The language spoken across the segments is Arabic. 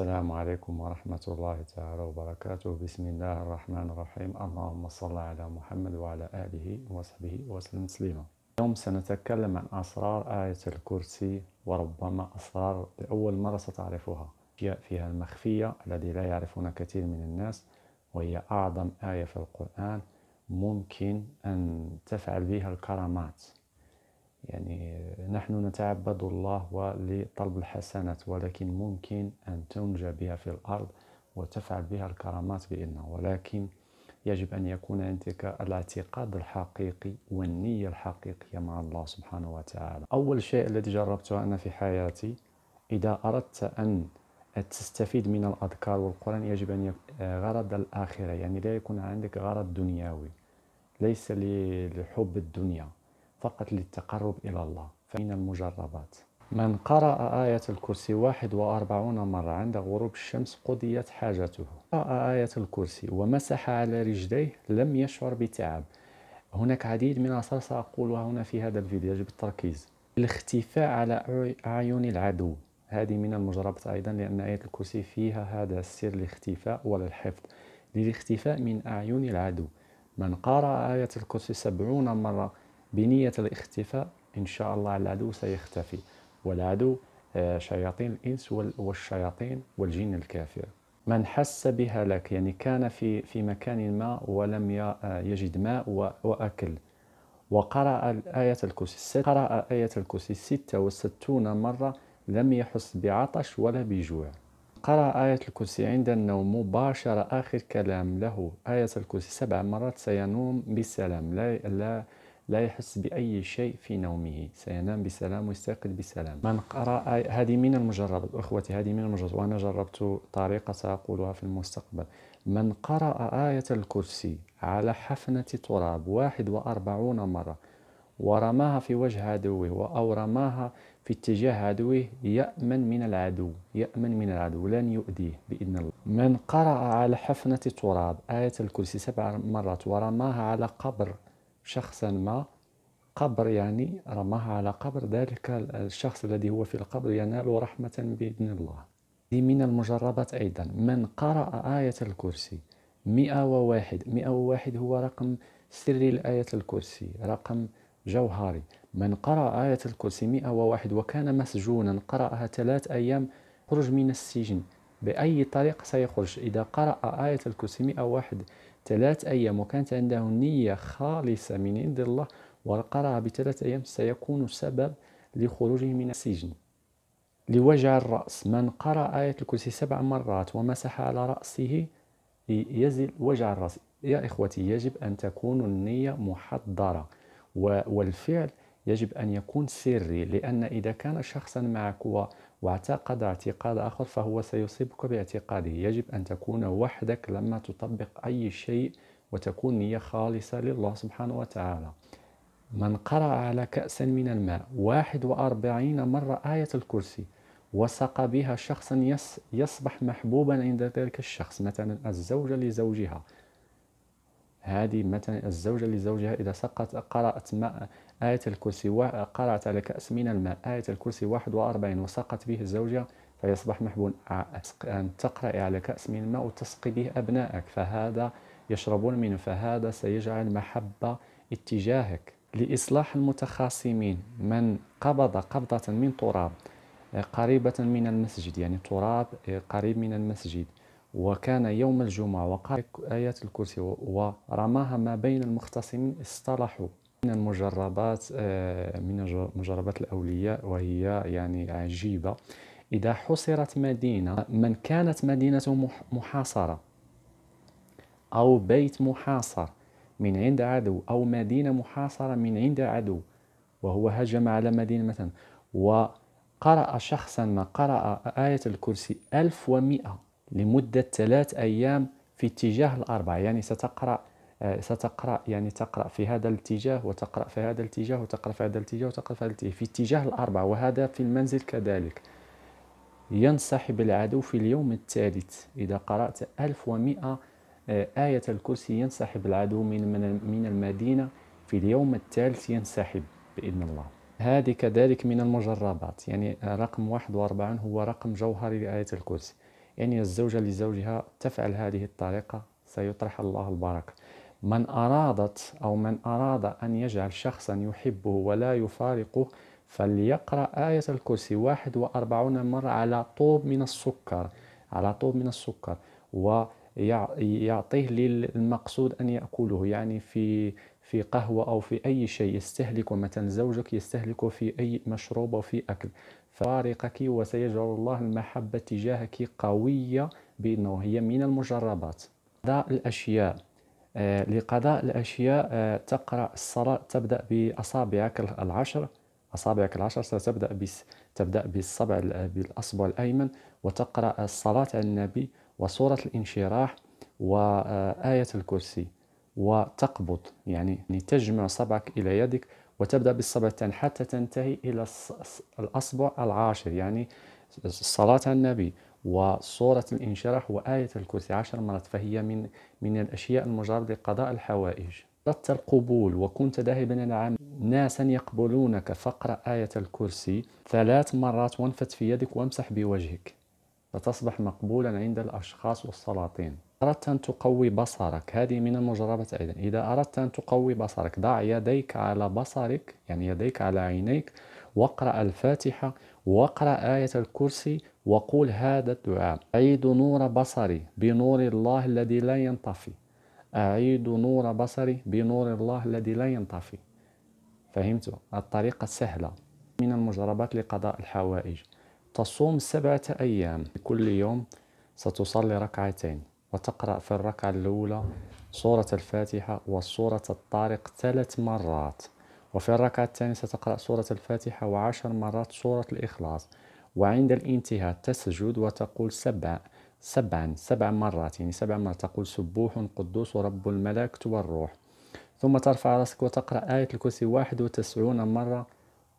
السلام عليكم ورحمة الله تعالى وبركاته بسم الله الرحمن الرحيم اللهم صل على محمد وعلى آله وصحبه وسلم تسليما اليوم سنتكلم عن أسرار آية الكرسي وربما أسرار لأول مرة ستعرفها فيها المخفية الذي لا يعرفون كثير من الناس وهي أعظم آية في القرآن ممكن أن تفعل بها الكرامات يعني نحن نتعبد الله ولطلب الحسنات ولكن ممكن أن تنجى بها في الأرض وتفعل بها الكرامات بإذن ولكن يجب أن يكون عندك الاعتقاد الحقيقي والنية الحقيقية مع الله سبحانه وتعالى أول شيء الذي جربته أنا في حياتي إذا أردت أن تستفيد من الأذكار والقرآن يجب أن يكون آه، غرض الآخرة يعني لا يكون عندك غرض دنيوي ليس لحب الدنيا فقط للتقرب إلى الله فمن المجربات من قرأ آية الكرسي 41 مرة عند غروب الشمس قضيت حاجته قرأ آية الكرسي ومسح على رجليه لم يشعر بتعب هناك عديد من الأسرار سأقولها هنا في هذا الفيديو يجب التركيز الاختفاء على أعين العدو هذه من المجربات أيضا لأن آية الكرسي فيها هذا السر الاختفاء ولا الحفظ للاختفاء من أعين العدو من قرأ آية الكرسي سبعون مرة بنية الاختفاء إن شاء الله العدو سيختفي والعدو آه، شياطين الإنس والشياطين والجن الكافر من حس بهلاك يعني كان في في مكان ما ولم آه، يجد ماء وأكل وقرأ آية الكرسي قرأ آية الكرسي 66 مرة لم يحس بعطش ولا بجوع قرأ آية الكرسي عند النوم مباشرة آخر كلام له آية الكرسي سبع مرات سينوم بسلام لا, لا لا يحس بأي شيء في نومه سينام بسلام ويستيقظ بسلام من قرأ آية- هذه من المجرب أخوتي هذه من المجرب وأنا جربت طريقة سأقولها في المستقبل من قرأ آية الكرسي على حفنة تراب 41 مرة ورماها في وجه عدوه أو رماها في اتجاه عدوه يأمن من العدو يأمن من العدو لن يؤذيه بإذن الله من قرأ على حفنة تراب آية الكرسي سبع مرات ورماها على قبر شخصا ما قبر يعني رماها على قبر ذلك الشخص الذي هو في القبر ينال رحمة بإذن الله من المجربات أيضا من قرأ آية الكرسي 101 101 هو رقم سري لآية الكرسي رقم جوهري من قرأ آية الكرسي 101 وكان مسجونا قرأها ثلاث أيام خرج من السجن بأي طريق سيخرج إذا قرأ آية الكرسي 101 ثلاث أيام وكانت عنده نية خالصة من عند الله وقرأها بثلاث أيام سيكون سبب لخروجه من السجن لوجع الرأس من قرأ آية الكرسي سبع مرات ومسح على رأسه يزل وجع الرأس يا إخوتي يجب أن تكون النية محضرة والفعل يجب أن يكون سري لأن إذا كان شخصا معك واعتقد اعتقاد آخر فهو سيصيبك باعتقاده يجب أن تكون وحدك لما تطبق أي شيء وتكون نية خالصة لله سبحانه وتعالى من قرأ على كأس من الماء 41 مرة آية الكرسي وسقى بها شخصا يس يصبح محبوبا عند ذلك الشخص مثلا الزوجة لزوجها هذه مثلا الزوجة لزوجها إذا سقط قرأت آية الكرسي قرأت على كأس من الماء آية الكرسي 41 وسقت به الزوجة فيصبح محبون آه، أن تقرأ على كأس من الماء وتسقي به أبنائك فهذا يشربون منه فهذا سيجعل محبة اتجاهك لإصلاح المتخاصمين من قبض قبضة من تراب آه، قريبة من المسجد يعني تراب آه، قريب من المسجد وكان يوم الجمعة وقرأ آية الكرسي ورماها ما بين المختصمين اصطلحوا من المجربات آه، من مجربات الأولياء وهي يعني عجيبة إذا حصرت مدينة من كانت مدينته محاصرة أو بيت محاصر من عند عدو أو مدينة محاصرة من عند عدو وهو هجم على مدينة مثلا وقرأ شخصا ما قرأ آية الكرسي 1100 لمدة ثلاث أيام في اتجاه الأربعة يعني ستقرأ ستقرأ يعني تقرأ في هذا الاتجاه وتقرأ في هذا الاتجاه وتقرأ في هذا الاتجاه وتقرأ في هذا الاتجاه في اتجاه الأربعة وهذا في المنزل كذلك ينسحب العدو في اليوم الثالث إذا قرأت 1100 آه، آية الكرسي ينسحب العدو من من المدينة في اليوم الثالث ينسحب بإذن الله هذه كذلك من المجربات يعني رقم 41 هو رقم جوهري لآية الكرسي يعني الزوجة لزوجها تفعل هذه الطريقة سيطرح الله البركة من أرادت أو من أراد أن يجعل شخصا يحبه ولا يفارقه فليقرأ آية الكرسي 41 مرة على طوب من السكر على طوب من السكر ويعطيه للمقصود أن يأكله يعني في في قهوة أو في أي شيء يستهلكه مثلا زوجك يستهلكه في أي مشروب أو في أكل فارقك وسيجعل الله المحبة تجاهك قوية بأنه هي من المجربات هذا الأشياء آه، لقضاء الأشياء آه، تقرأ الصلاة تبدأ بأصابعك العشر أصابعك العشر ستبدأ بس تبدأ بالصبع بالأصبع الأيمن وتقرأ الصلاة على النبي وسورة الانشراح وآية الكرسي وتقبض يعني تجمع صبعك إلى يدك وتبدأ بالصبع الثاني حتى تنتهي إلى الأصبع العاشر يعني الصلاة على النبي وصورة الانشراح وآية الكرسي عشر مرات فهي من من الأشياء المجرد لقضاء الحوائج أردت القبول وكنت ذاهبا إلى عام ناسا يقبلونك فاقرأ آية الكرسي ثلاث مرات وانفت في يدك وامسح بوجهك فتصبح مقبولا عند الأشخاص والسلاطين أردت أن تقوي بصرك هذه من المجربات أيضا إذا أردت أن تقوي بصرك ضع يديك على بصرك يعني يديك على عينيك واقرأ الفاتحة واقرأ آية الكرسي وقول هذا الدعاء أعيد نور بصري بنور الله الذي لا ينطفي أعيد نور بصري بنور الله الذي لا ينطفي فهمت الطريقة سهلة من المجربات لقضاء الحوائج تصوم سبعة أيام كل يوم ستصلي ركعتين وتقرأ في الركعة الأولى سورة الفاتحة وسورة الطارق ثلاث مرات وفي الركعة الثانية ستقرأ سورة الفاتحة وعشر مرات سورة الإخلاص وعند الانتهاء تسجد وتقول سبع سبعا سبع مرات يعني سبع مرات تقول سبوح قدوس رب الملائكة والروح ثم ترفع راسك وتقرأ آية الكرسي واحد وتسعون مرة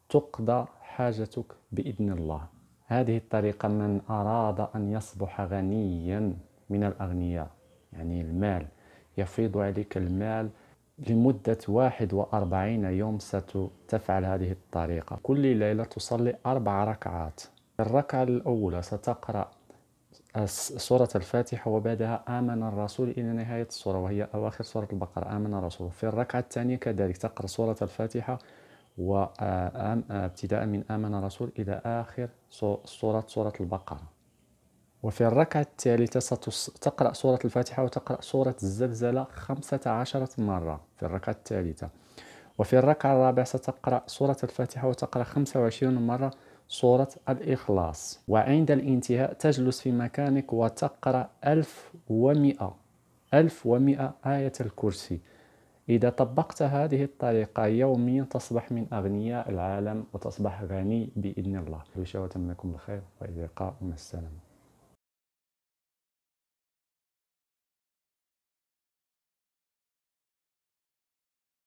تقضى حاجتك بإذن الله هذه الطريقة من أراد أن يصبح غنيا من الأغنياء يعني المال يفيض عليك المال لمدة 41 يوم ستفعل هذه الطريقة كل ليلة تصلي أربع ركعات الركعة الأولى ستقرأ سورة الفاتحة وبعدها آمن الرسول إلى نهاية السورة وهي أواخر سورة البقرة آمن الرسول في الركعة الثانية كذلك تقرأ سورة الفاتحة وابتداء من آمن الرسول إلى آخر سورة سورة البقرة وفي الركعة الثالثة ستقرأ سورة الفاتحة وتقرأ سورة الزلزلة 15 مرة في الركعة الثالثة وفي الركعة الرابعة ستقرأ سورة الفاتحة وتقرأ 25 مرة سورة الإخلاص وعند الانتهاء تجلس في مكانك وتقرأ 1100 1100 آية الكرسي إذا طبقت هذه الطريقة يوميا تصبح من أغنياء العالم وتصبح غني بإذن الله وشاء منكم الخير وإلى اللقاء مع السلامة